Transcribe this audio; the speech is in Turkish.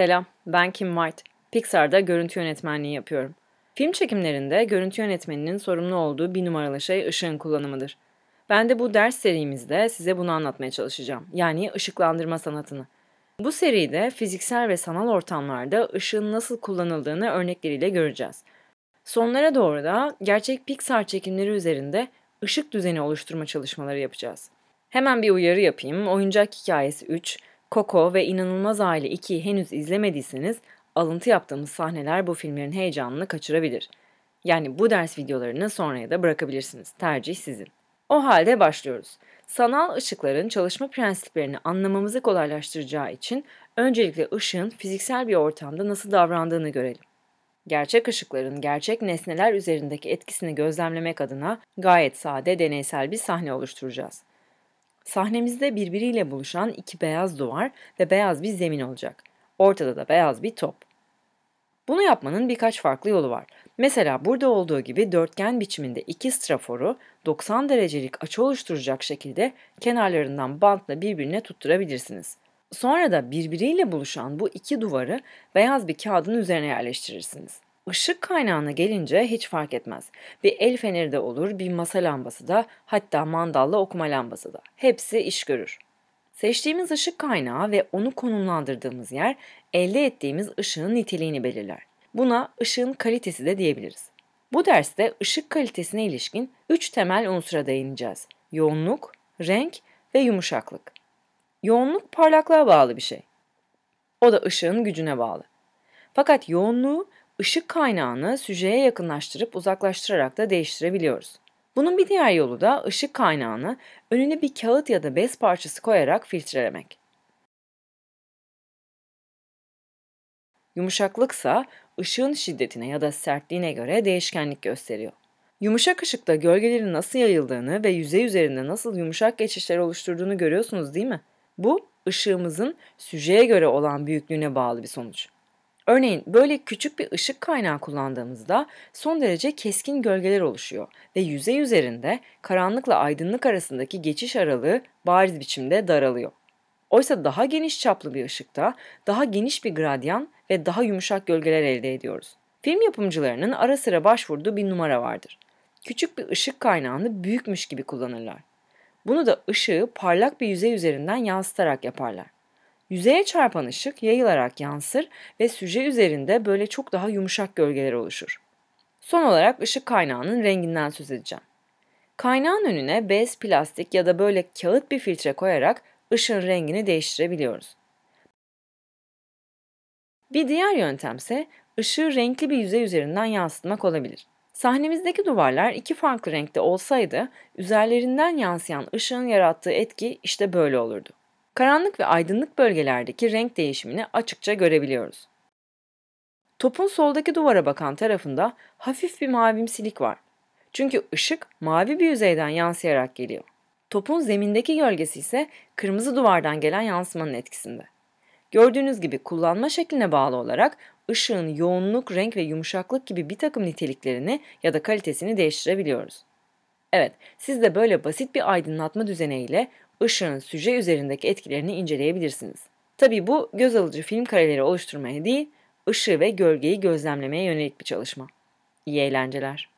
Selam, ben Kim White. Pixar'da görüntü yönetmenliği yapıyorum. Film çekimlerinde görüntü yönetmeninin sorumlu olduğu bir numaralı şey ışığın kullanımıdır. Ben de bu ders serimizde size bunu anlatmaya çalışacağım. Yani ışıklandırma sanatını. Bu seride fiziksel ve sanal ortamlarda ışığın nasıl kullanıldığını örnekleriyle göreceğiz. Sonlara doğru da gerçek Pixar çekimleri üzerinde ışık düzeni oluşturma çalışmaları yapacağız. Hemen bir uyarı yapayım. Oyuncak Hikayesi 3, Coco ve İnanılmaz Aile 2'yi henüz izlemediyseniz alıntı yaptığımız sahneler bu filmlerin heyecanını kaçırabilir. Yani bu ders videolarını sonraya da bırakabilirsiniz. Tercih sizin. O halde başlıyoruz. Sanal ışıkların çalışma prensiplerini anlamamızı kolaylaştıracağı için öncelikle ışığın fiziksel bir ortamda nasıl davrandığını görelim. Gerçek ışıkların gerçek nesneler üzerindeki etkisini gözlemlemek adına gayet sade deneysel bir sahne oluşturacağız. Sahnemizde birbiriyle buluşan iki beyaz duvar ve beyaz bir zemin olacak. Ortada da beyaz bir top. Bunu yapmanın birkaç farklı yolu var. Mesela burada olduğu gibi dörtgen biçiminde iki straforu 90 derecelik açı oluşturacak şekilde kenarlarından bantla birbirine tutturabilirsiniz. Sonra da birbiriyle buluşan bu iki duvarı beyaz bir kağıdın üzerine yerleştirirsiniz. Işık kaynağına gelince hiç fark etmez. Bir el feneri de olur, bir masa lambası da, hatta mandalla okuma lambası da. Hepsi iş görür. Seçtiğimiz ışık kaynağı ve onu konumlandırdığımız yer elde ettiğimiz ışığın niteliğini belirler. Buna ışığın kalitesi de diyebiliriz. Bu derste ışık kalitesine ilişkin 3 temel unsura değineceğiz. Yoğunluk, renk ve yumuşaklık. Yoğunluk parlaklığa bağlı bir şey. O da ışığın gücüne bağlı. Fakat yoğunluğu ışık kaynağını süjeye yakınlaştırıp uzaklaştırarak da değiştirebiliyoruz. Bunun bir diğer yolu da ışık kaynağını önüne bir kağıt ya da bez parçası koyarak filtrelemek. Yumuşaklıksa ışığın şiddetine ya da sertliğine göre değişkenlik gösteriyor. Yumuşak ışıkta gölgelerin nasıl yayıldığını ve yüzey üzerinde nasıl yumuşak geçişler oluşturduğunu görüyorsunuz değil mi? Bu ışığımızın süjeye göre olan büyüklüğüne bağlı bir sonuç. Örneğin böyle küçük bir ışık kaynağı kullandığımızda son derece keskin gölgeler oluşuyor ve yüzey üzerinde karanlıkla aydınlık arasındaki geçiş aralığı bariz biçimde daralıyor. Oysa daha geniş çaplı bir ışıkta daha geniş bir gradyan ve daha yumuşak gölgeler elde ediyoruz. Film yapımcılarının ara sıra başvurduğu bir numara vardır. Küçük bir ışık kaynağını büyükmüş gibi kullanırlar. Bunu da ışığı parlak bir yüzey üzerinden yansıtarak yaparlar. Yüzeye çarpan ışık yayılarak yansır ve süje üzerinde böyle çok daha yumuşak gölgeler oluşur. Son olarak ışık kaynağının renginden söz edeceğim. Kaynağın önüne bez, plastik ya da böyle kağıt bir filtre koyarak ışığın rengini değiştirebiliyoruz. Bir diğer yöntemse ışığı renkli bir yüzey üzerinden yansıtmak olabilir. Sahnemizdeki duvarlar iki farklı renkte olsaydı üzerlerinden yansıyan ışığın yarattığı etki işte böyle olurdu karanlık ve aydınlık bölgelerdeki renk değişimini açıkça görebiliyoruz. Topun soldaki duvara bakan tarafında hafif bir mavimsilik var. Çünkü ışık mavi bir yüzeyden yansıyarak geliyor. Topun zemindeki gölgesi ise kırmızı duvardan gelen yansımanın etkisinde. Gördüğünüz gibi kullanma şekline bağlı olarak ışığın yoğunluk, renk ve yumuşaklık gibi bir takım niteliklerini ya da kalitesini değiştirebiliyoruz. Evet, siz de böyle basit bir aydınlatma düzeniyle ışığın süje üzerindeki etkilerini inceleyebilirsiniz. Tabi bu göz alıcı film kareleri oluşturmaya değil, ışığı ve gölgeyi gözlemlemeye yönelik bir çalışma. İyi eğlenceler.